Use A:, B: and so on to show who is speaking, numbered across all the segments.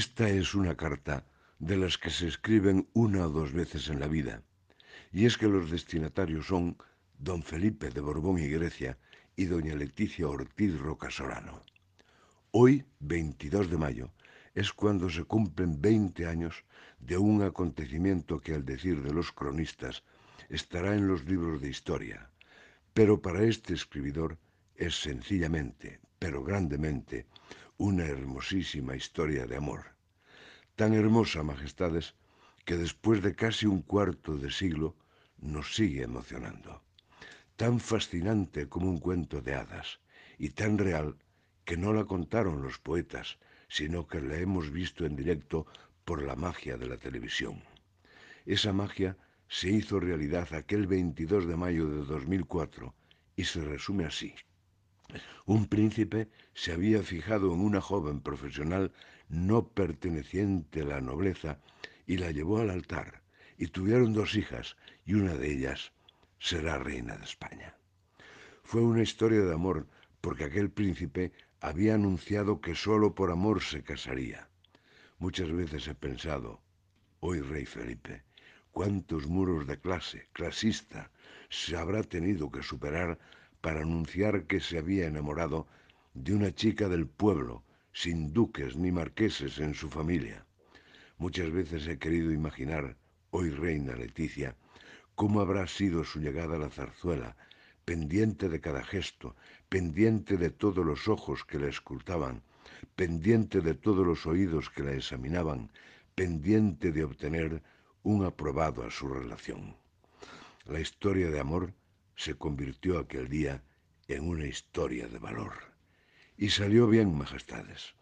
A: Esta es una carta de las que se escriben una o dos veces en la vida, y es que los destinatarios son don Felipe de Borbón y Grecia y doña Leticia Ortiz Rocasolano. Hoy, 22 de mayo, es cuando se cumplen 20 años de un acontecimiento que al decir de los cronistas estará en los libros de historia, pero para este escribidor es sencillamente pero grandemente, una hermosísima historia de amor. Tan hermosa, majestades, que después de casi un cuarto de siglo nos sigue emocionando. Tan fascinante como un cuento de hadas y tan real que no la contaron los poetas, sino que la hemos visto en directo por la magia de la televisión. Esa magia se hizo realidad aquel 22 de mayo de 2004 y se resume así. Un príncipe se había fijado en una joven profesional no perteneciente a la nobleza y la llevó al altar, y tuvieron dos hijas, y una de ellas será reina de España. Fue una historia de amor, porque aquel príncipe había anunciado que sólo por amor se casaría. Muchas veces he pensado, hoy rey Felipe, cuántos muros de clase, clasista, se habrá tenido que superar para anunciar que se había enamorado de una chica del pueblo, sin duques ni marqueses en su familia. Muchas veces he querido imaginar, hoy reina Leticia, cómo habrá sido su llegada a la zarzuela, pendiente de cada gesto, pendiente de todos los ojos que la escultaban, pendiente de todos los oídos que la examinaban, pendiente de obtener un aprobado a su relación. La historia de amor se convirtió aquel día en una historia de valor. Y salió bien, majestades.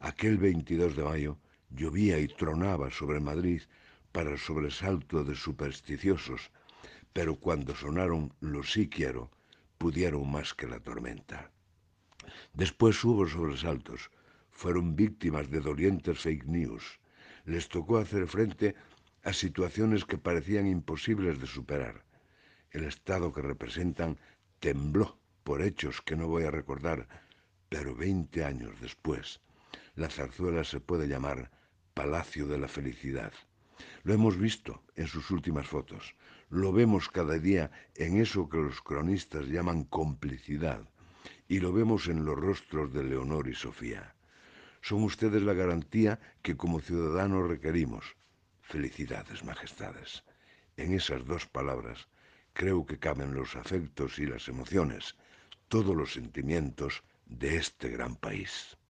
A: Aquel 22 de mayo llovía y tronaba sobre Madrid para el sobresalto de supersticiosos, pero cuando sonaron los sí quiero, pudieron más que la tormenta. Después hubo sobresaltos, fueron víctimas de dolientes fake news, les tocó hacer frente a situaciones que parecían imposibles de superar el Estado que representan, tembló por hechos que no voy a recordar, pero veinte años después, la zarzuela se puede llamar Palacio de la Felicidad. Lo hemos visto en sus últimas fotos, lo vemos cada día en eso que los cronistas llaman complicidad, y lo vemos en los rostros de Leonor y Sofía. Son ustedes la garantía que como ciudadanos requerimos. Felicidades, majestades. En esas dos palabras creo que caben los afectos y las emociones, todos los sentimientos de este gran país.